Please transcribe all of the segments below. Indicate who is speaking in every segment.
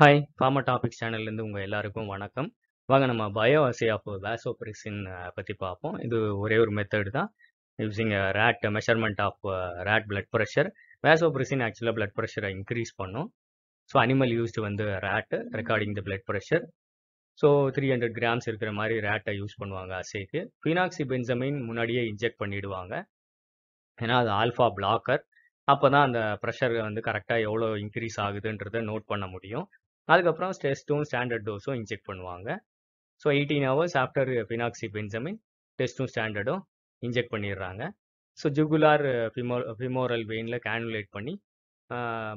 Speaker 1: Hi pharma topics சேனல்லேருந்து உங்கள் எல்லாருக்கும் வணக்கம் வாங்க நம்ம பயோ அசே ஆஃப் வேசோப்ரிசின் பற்றி பார்ப்போம் இது ஒரே ஒரு மெத்தட் தான் using rat measurement of rat blood pressure vasopressin ஆக்சுவலாக பிளட் ப்ரெஷரை இன்க்ரீஸ் பண்ணும் ஸோ அனிமல் யூஸ்டு வந்து rat recording the blood pressure so three hundred grams இருக்கிற மாதிரி ரேட்டை யூஸ் பண்ணுவாங்க அசைக்கு ஃபினாக்சி பென்சமின் முன்னாடியே இன்ஜெக்ட் பண்ணிவிடுவாங்க ஏன்னா அது ஆல்ஃபா பிளாக்கர் அப்போ தான் அந்த ப்ரெஷர் வந்து கரெக்டாக எவ்வளோ இன்க்ரீஸ் ஆகுதுன்றதை நோட் பண்ண முடியும் அதுக்கப்புறம் டெஸ்ட்டும் ஸ்டாண்டர்ட் டோஸும் இன்ஜெக்ட் பண்ணுவாங்க so eighteen hours after phenoxybenzamine டெஸ்ட்டும் ஸ்டாண்டர்டும் இன்ஜெக்ட் பண்ணிடுறாங்க ஸோ ஜுகுலார் ஃபிமோ ஃபிமோரல் வெயினில் கேனுலேட் பண்ணி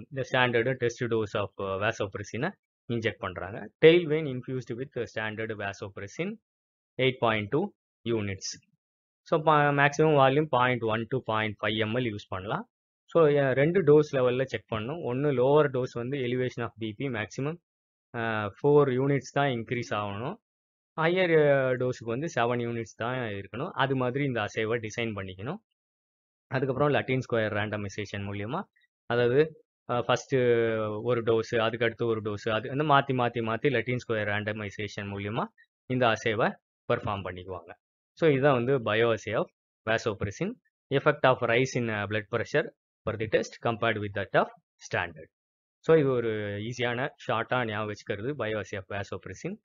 Speaker 1: இந்த ஸ்டாண்டர்டு டெஸ்ட் டோஸ் ஆஃப் வேசோப்ரெசினை இன்ஜெக்ட் பண்ணுறாங்க tail vein infused with standard vasopressin eight point two units so maximum volume point one to point five ml use பண்ணலாம் ஸோ ரெண்டு dose லெவலில் check பண்ணணும் ஒன்று லோவர் டோஸ் வந்து elevation of BP maximum four units தான் increase ஆகணும் higher டோஸுக்கு வந்து செவன் யூனிட்ஸ் தான் இருக்கணும் அது மாதிரி இந்த அசைவை டிசைன் பண்ணிக்கணும் அதுக்கப்புறம் லட்டின் ஸ்கொயர் ரேண்டமைசேஷன் மூலியமாக அதாவது ஃபஸ்ட்டு ஒரு டோஸு அதுக்கடுத்து ஒரு டோஸு அது வந்து மாற்றி மாற்றி மாற்றி லட்டின் ஸ்கொயர் ரேண்டமைசேஷன் மூலியமாக இந்த அசைவை பெர்ஃபார்ம் பண்ணிக்குவாங்க ஸோ இதுதான் வந்து bio assay of vasopressin effect of rise in blood pressure for the test compared with that of standard. So இது ஒரு ஈஸியான ஷார்ட்டாக ஞாபகம் வச்சுக்கிறது பயோசியா பேசோப்ரெசின்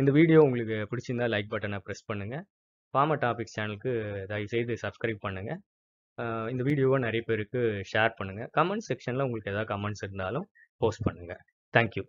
Speaker 1: இந்த வீடியோ உங்களுக்கு பிடிச்சிருந்தா லைக் பட்டனை ப்ரெஸ் பண்ணுங்கள் ஃபார்மா டாபிக்ஸ் சேனலுக்கு தயவுசெய்து சப்ஸ்கிரைப் பண்ணுங்கள் இந்த வீடியோவை நிறைய பேருக்கு ஷேர் பண்ணுங்கள் கமெண்ட் செக்ஷனில் உங்களுக்கு எதாவது கமெண்ட்ஸ் இருந்தாலும் போஸ்ட் பண்ணுங்கள் தேங்க்யூ